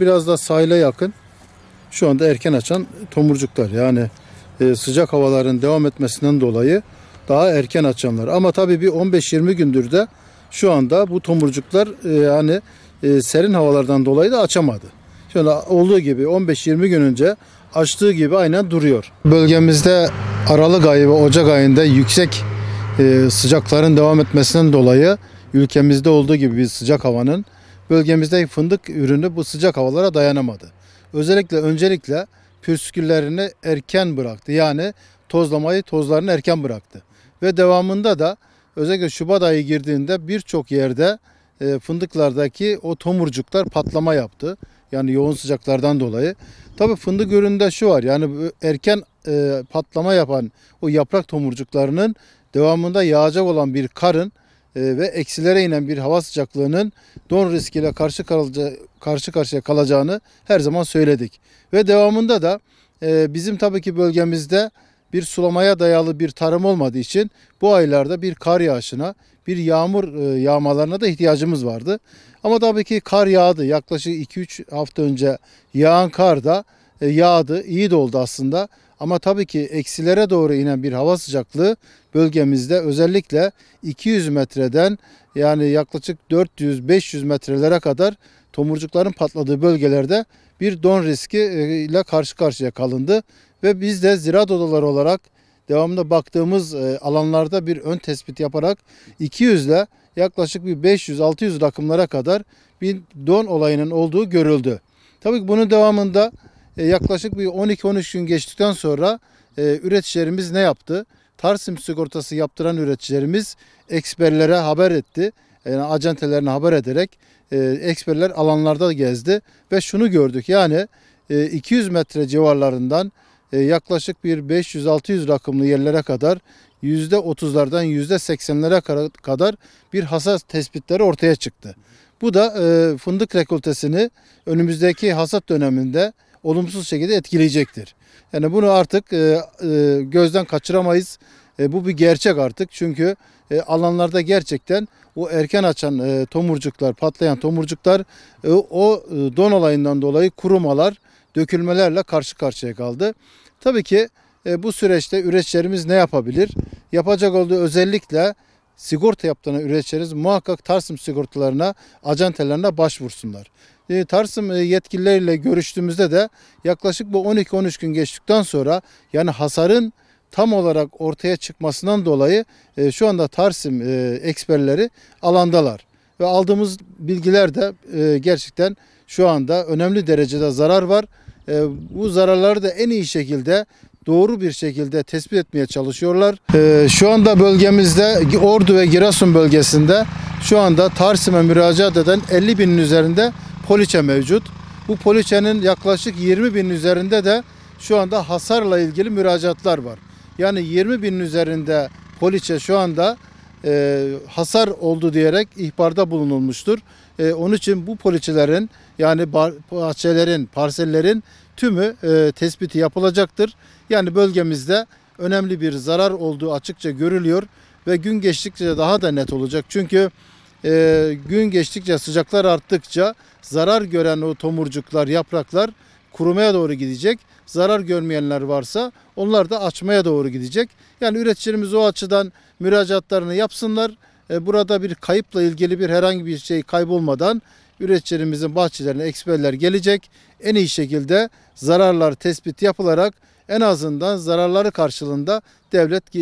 biraz daha sahile yakın. Şu anda erken açan tomurcuklar. Yani e, sıcak havaların devam etmesinden dolayı daha erken açanlar. Ama tabii bir 15-20 gündür de şu anda bu tomurcuklar e, yani e, serin havalardan dolayı da açamadı. Şöyle olduğu gibi 15-20 gün önce açtığı gibi aynen duruyor. Bölgemizde Aralık ayı ve Ocak ayında yüksek e, sıcakların devam etmesinden dolayı ülkemizde olduğu gibi bir sıcak havanın bölgemizde fındık ürünü bu sıcak havalara dayanamadı. Özellikle öncelikle püsküllerini erken bıraktı. Yani tozlamayı tozlarını erken bıraktı. Ve devamında da özellikle Şubat ayı girdiğinde birçok yerde e, fındıklardaki o tomurcuklar patlama yaptı. Yani yoğun sıcaklardan dolayı. Tabi fındık üründe şu var yani erken e, patlama yapan o yaprak tomurcuklarının devamında yağacak olan bir karın e, ve eksilere inen bir hava sıcaklığının don riskiyle karşı, kalaca, karşı karşıya kalacağını her zaman söyledik. Ve devamında da e, bizim tabii ki bölgemizde bir sulamaya dayalı bir tarım olmadığı için bu aylarda bir kar yağışına, bir yağmur e, yağmalarına da ihtiyacımız vardı. Ama tabii ki kar yağdı. Yaklaşık 2-3 hafta önce yağan kar da e, yağdı. iyi de oldu aslında. Ama tabii ki eksilere doğru inen bir hava sıcaklığı bölgemizde özellikle 200 metreden yani yaklaşık 400-500 metrelere kadar tomurcukların patladığı bölgelerde bir don riski e, ile karşı karşıya kalındı. Ve biz de ziraat odaları olarak devamında baktığımız e, alanlarda bir ön tespit yaparak 200 ile yaklaşık bir 500-600 rakımlara kadar bir don olayının olduğu görüldü. Tabii ki bunun devamında e, yaklaşık bir 12-13 gün geçtikten sonra e, üreticilerimiz ne yaptı? Tarsim sigortası yaptıran üreticilerimiz eksperlere haber etti. Yani acentelerine haber ederek e, eksperler alanlarda gezdi ve şunu gördük. Yani 200 metre civarlarından yaklaşık bir 500-600 rakımlı yerlere kadar %30'lardan %80'lere kadar bir hasat tespitleri ortaya çıktı. Bu da fındık rekoltesini önümüzdeki hasat döneminde olumsuz şekilde etkileyecektir. Yani bunu artık e, e, gözden kaçıramayız. E, bu bir gerçek artık çünkü e, alanlarda gerçekten o erken açan e, tomurcuklar, patlayan tomurcuklar e, o e, don olayından dolayı kurumalar, dökülmelerle karşı karşıya kaldı. Tabii ki e, bu süreçte üreticilerimiz ne yapabilir? Yapacak olduğu özellikle sigorta yaptığını üreticilerimiz muhakkak Tarsim sigortalarına, acentelerine başvursunlar e, Tarsim e, yetkilileriyle görüştüğümüzde de yaklaşık bu 12-13 gün geçtikten sonra yani hasarın tam olarak ortaya çıkmasından dolayı e, şu anda Tarsim e, eksperleri alandalar. Ve aldığımız bilgiler de e, gerçekten şu anda önemli derecede zarar var. bu zararları da en iyi şekilde doğru bir şekilde tespit etmeye çalışıyorlar. şu anda bölgemizde Ordu ve Giresun bölgesinde şu anda Tarsim'e müracaat eden 50 binin üzerinde poliçe mevcut. Bu poliçenin yaklaşık 20 binin üzerinde de şu anda hasarla ilgili müracaatlar var. Yani 20 binin üzerinde poliçe şu anda e, hasar oldu diyerek ihbarda bulunulmuştur. E, onun için bu poliçelerin yani bahçelerin, parsellerin tümü e, tespiti yapılacaktır. Yani bölgemizde önemli bir zarar olduğu açıkça görülüyor ve gün geçtikçe daha da net olacak. Çünkü e, gün geçtikçe sıcaklar arttıkça zarar gören o tomurcuklar, yapraklar kurumaya doğru gidecek. Zarar görmeyenler varsa onlar da açmaya doğru gidecek. Yani üreticilerimiz o açıdan müracaatlarını yapsınlar. E, burada bir kayıpla ilgili bir herhangi bir şey kaybolmadan üreticilerimizin bahçelerine eksperler gelecek. En iyi şekilde zararlar tespit yapılarak en azından zararları karşılığında devlet e,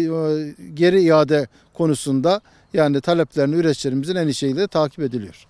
geri iade konusunda yani taleplerini üreticilerimizin en iyi şekilde takip ediliyor.